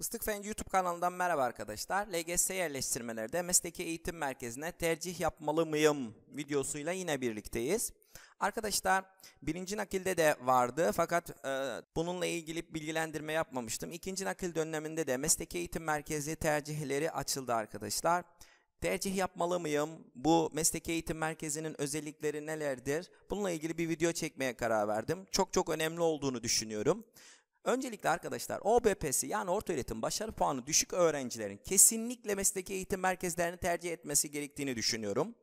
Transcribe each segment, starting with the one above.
Islık Fen YouTube kanalından merhaba arkadaşlar. LGS yerleştirmelerde mesleki eğitim merkezine tercih yapmalı mıyım videosuyla yine birlikteyiz. Arkadaşlar birinci nakilde de vardı fakat e, bununla ilgili bilgilendirme yapmamıştım. İkinci nakil döneminde de mesleki eğitim merkezi tercihleri açıldı arkadaşlar. Tercih yapmalı mıyım? Bu mesleki eğitim merkezinin özellikleri nelerdir? Bununla ilgili bir video çekmeye karar verdim. Çok çok önemli olduğunu düşünüyorum. Öncelikle arkadaşlar OBP'si yani orta öğretim başarı puanı düşük öğrencilerin kesinlikle mesleki eğitim merkezlerini tercih etmesi gerektiğini düşünüyorum.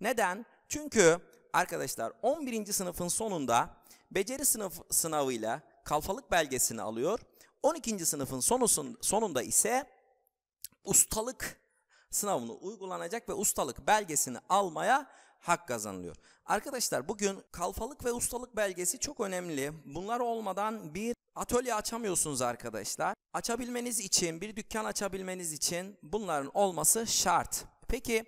Neden? Çünkü arkadaşlar 11. sınıfın sonunda beceri sınıf sınavıyla kalfalık belgesini alıyor. 12. sınıfın sonusun, sonunda ise ustalık sınavını uygulanacak ve ustalık belgesini almaya hak kazanılıyor. Arkadaşlar bugün kalfalık ve ustalık belgesi çok önemli. Bunlar olmadan bir Atölye açamıyorsunuz arkadaşlar. Açabilmeniz için, bir dükkan açabilmeniz için bunların olması şart. Peki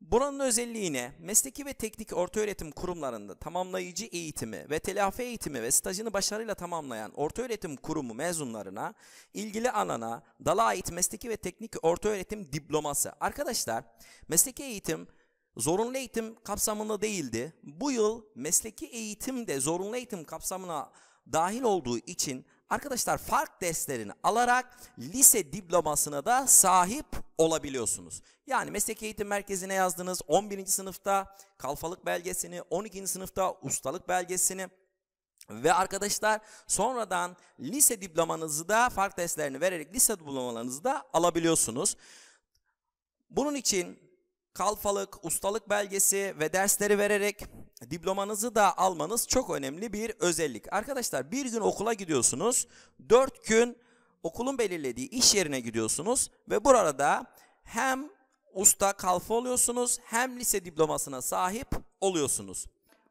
buranın özelliği ne? Mesleki ve teknik ortaöğretim kurumlarında tamamlayıcı eğitimi ve telafi eğitimi ve stajını başarıyla tamamlayan ortaöğretim kurumu mezunlarına ilgili alana dala ait mesleki ve teknik ortaöğretim diploması. Arkadaşlar mesleki eğitim zorunlu eğitim kapsamında değildi. Bu yıl mesleki eğitim de zorunlu eğitim kapsamına dahil olduğu için arkadaşlar fark derslerini alarak lise diplomasına da sahip olabiliyorsunuz. Yani meslek eğitim merkezine yazdığınız 11. sınıfta kalfalık belgesini, 12. sınıfta ustalık belgesini ve arkadaşlar sonradan lise diplomanızı da fark derslerini vererek lise diplomalarınızı da alabiliyorsunuz. Bunun için kalfalık, ustalık belgesi ve dersleri vererek diplomanızı da almanız çok önemli bir özellik. Arkadaşlar bir gün okula gidiyorsunuz. Dört gün okulun belirlediği iş yerine gidiyorsunuz. Ve burada hem usta kalfa oluyorsunuz hem lise diplomasına sahip oluyorsunuz.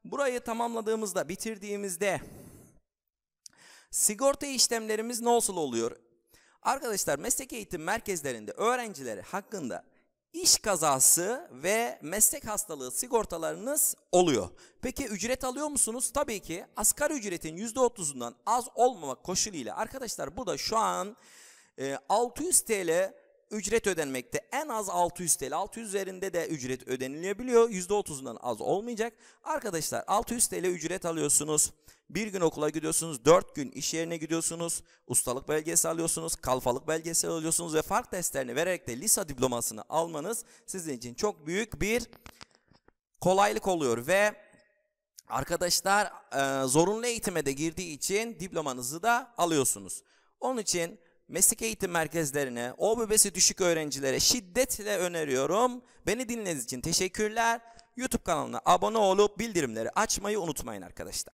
Burayı tamamladığımızda bitirdiğimizde sigorta işlemlerimiz nasıl oluyor? Arkadaşlar meslek eğitim merkezlerinde öğrencileri hakkında iş kazası ve meslek hastalığı sigortalarınız oluyor. Peki ücret alıyor musunuz? Tabii ki asgari ücretin %30'undan az olmamak koşuluyla arkadaşlar bu da şu an 600 e, TL ücret ödenmekte. En az 600 TL. 600 üzerinde de ücret ödenilebiliyor. %30'undan az olmayacak. Arkadaşlar 600 TL ücret alıyorsunuz. Bir gün okula gidiyorsunuz, dört gün iş yerine gidiyorsunuz, ustalık belgesi alıyorsunuz, kalfalık belgesi alıyorsunuz ve fark testlerini vererek de lisa diplomasını almanız sizin için çok büyük bir kolaylık oluyor ve arkadaşlar e, zorunlu eğitime de girdiği için diplomanızı da alıyorsunuz. Onun için meslek eğitim merkezlerine, OBB'si düşük öğrencilere şiddetle öneriyorum. Beni dinlediğiniz için teşekkürler. YouTube kanalına abone olup bildirimleri açmayı unutmayın arkadaşlar.